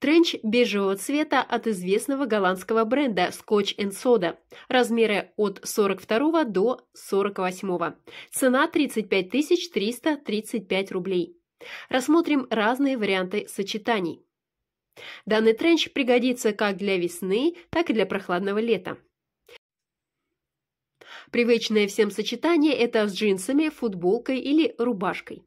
Тренч бежевого цвета от известного голландского бренда Scotch Soda. Размеры от 42 до 48. Цена 35 335 рублей. Рассмотрим разные варианты сочетаний. Данный тренч пригодится как для весны, так и для прохладного лета. Привычное всем сочетание – это с джинсами, футболкой или рубашкой.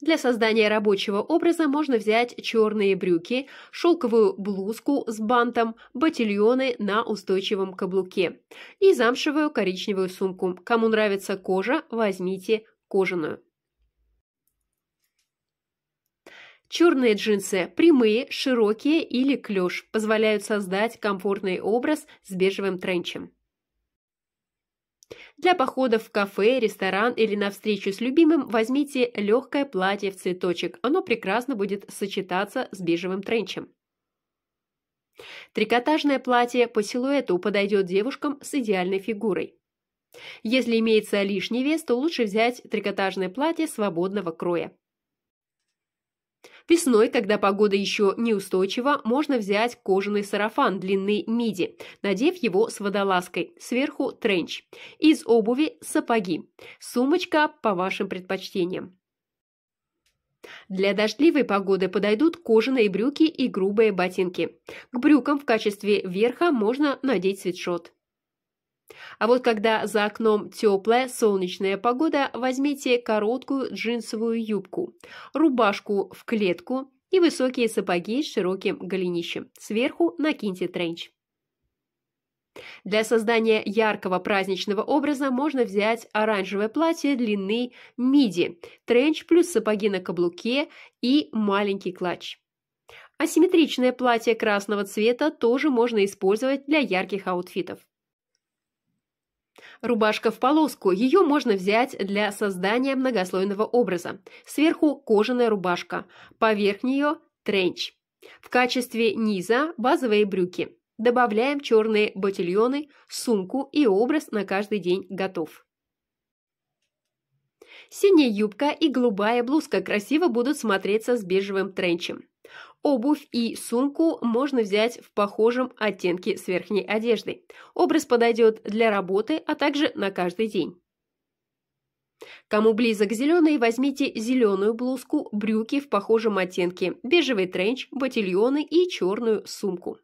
Для создания рабочего образа можно взять черные брюки, шелковую блузку с бантом, ботильоны на устойчивом каблуке и замшевую коричневую сумку. Кому нравится кожа, возьмите кожаную. Черные джинсы прямые, широкие или клеш позволяют создать комфортный образ с бежевым тренчем. Для походов в кафе, ресторан или на встречу с любимым возьмите легкое платье в цветочек. Оно прекрасно будет сочетаться с бежевым тренчем. Трикотажное платье по силуэту подойдет девушкам с идеальной фигурой. Если имеется лишний вес, то лучше взять трикотажное платье свободного кроя. Весной, когда погода еще неустойчива, можно взять кожаный сарафан длины миди, надев его с водолазкой, сверху тренч. Из обуви – сапоги. Сумочка по вашим предпочтениям. Для дождливой погоды подойдут кожаные брюки и грубые ботинки. К брюкам в качестве верха можно надеть свитшот. А вот когда за окном теплая солнечная погода, возьмите короткую джинсовую юбку, рубашку в клетку и высокие сапоги с широким голенищем. Сверху накиньте тренч. Для создания яркого праздничного образа можно взять оранжевое платье длины миди, тренч плюс сапоги на каблуке и маленький клатч. Асимметричное платье красного цвета тоже можно использовать для ярких аутфитов. Рубашка в полоску, ее можно взять для создания многослойного образа. Сверху кожаная рубашка, поверх нее тренч. В качестве низа базовые брюки. Добавляем черные ботильоны, сумку и образ на каждый день готов. Синяя юбка и голубая блузка красиво будут смотреться с бежевым тренчем. Обувь и сумку можно взять в похожем оттенке с верхней одеждой. Образ подойдет для работы, а также на каждый день. Кому близок зеленый, возьмите зеленую блузку, брюки в похожем оттенке, бежевый тренч, ботильоны и черную сумку.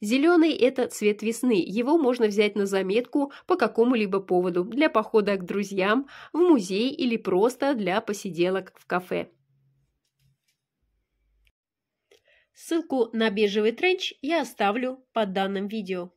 Зеленый – это цвет весны, его можно взять на заметку по какому-либо поводу, для похода к друзьям, в музей или просто для посиделок в кафе. Ссылку на бежевый тренч я оставлю под данным видео.